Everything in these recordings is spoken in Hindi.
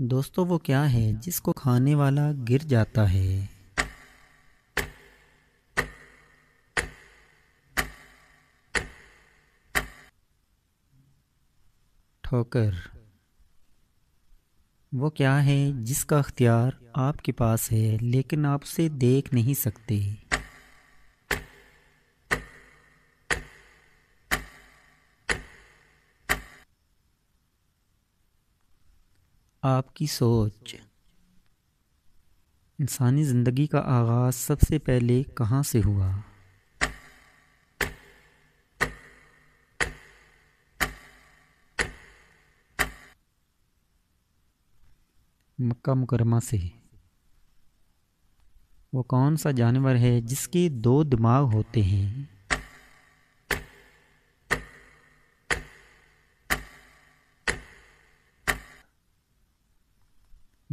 दोस्तों वो क्या है जिसको खाने वाला गिर जाता है ठोकर वो क्या है जिसका अख्तियार आपके पास है लेकिन आप उसे देख नहीं सकते आपकी सोच इंसानी ज़िंदगी का आगाज़ सबसे पहले कहाँ से हुआ मक्का मुकरमा से वो कौन सा जानवर है जिसके दो दिमाग होते हैं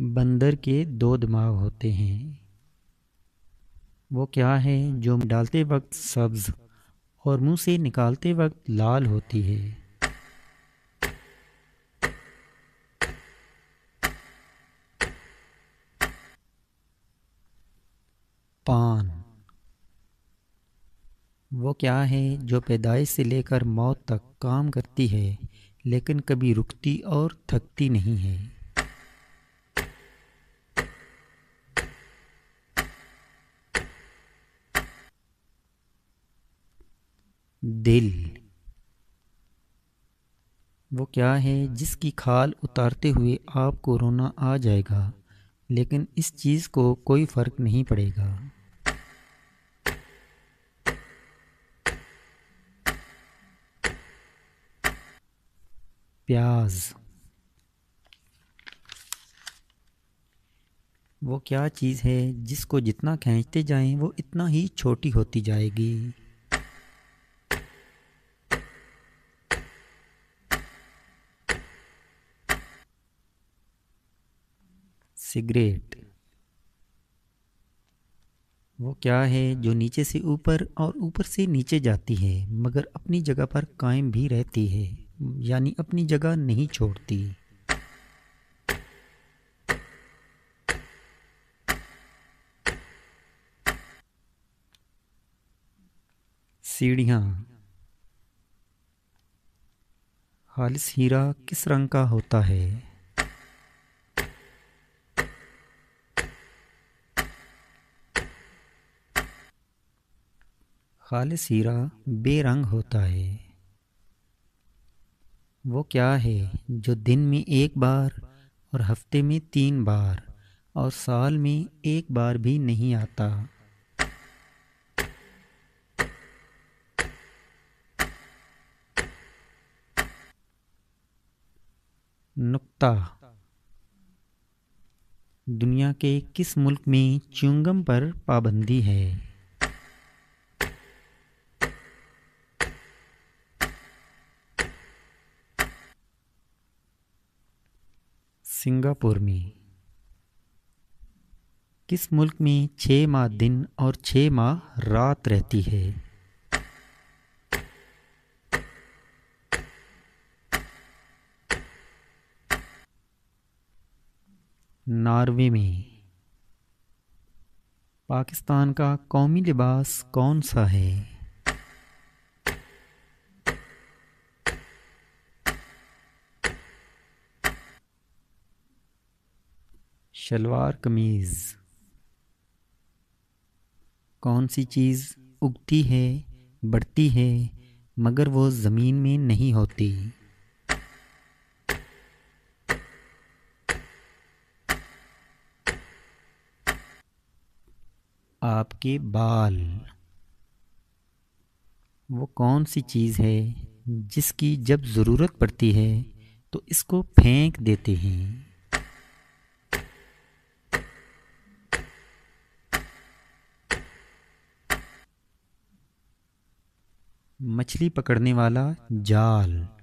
बंदर के दो दिमाग होते हैं वो क्या है जो डालते वक्त सब्ज़ और मुंह से निकालते वक्त लाल होती है पान वो क्या है जो पैदाइश से लेकर मौत तक काम करती है लेकिन कभी रुकती और थकती नहीं है दिल वो क्या है जिसकी खाल उतारते हुए आपको रोना आ जाएगा लेकिन इस चीज़ को कोई फ़र्क नहीं पड़ेगा प्याज वो क्या चीज़ है जिसको जितना खींचते जाएं वो इतना ही छोटी होती जाएगी सिगरेट वो क्या है जो नीचे से ऊपर और ऊपर से नीचे जाती है मगर अपनी जगह पर कायम भी रहती है यानी अपनी जगह नहीं छोड़ती सीढ़ियाँ हालिस हीरा किस रंग का होता है खालिस हीरा बेरंग होता है वो क्या है जो दिन में एक बार और हफ्ते में तीन बार और साल में एक बार भी नहीं आता नुक्ता दुनिया के किस मुल्क में च्युंगम पर पाबंदी है सिंगापुर में किस मुल्क में छ माह दिन और छ माह रात रहती है नार्वे में पाकिस्तान का कौमी लिबास कौन सा है शलवार कमीज़ कौन सी चीज़ उगती है बढ़ती है मगर वो ज़मीन में नहीं होती आपके बाल वो कौन सी चीज़ है जिसकी जब ज़रूरत पड़ती है तो इसको फेंक देते हैं मछली पकड़ने वाला जाल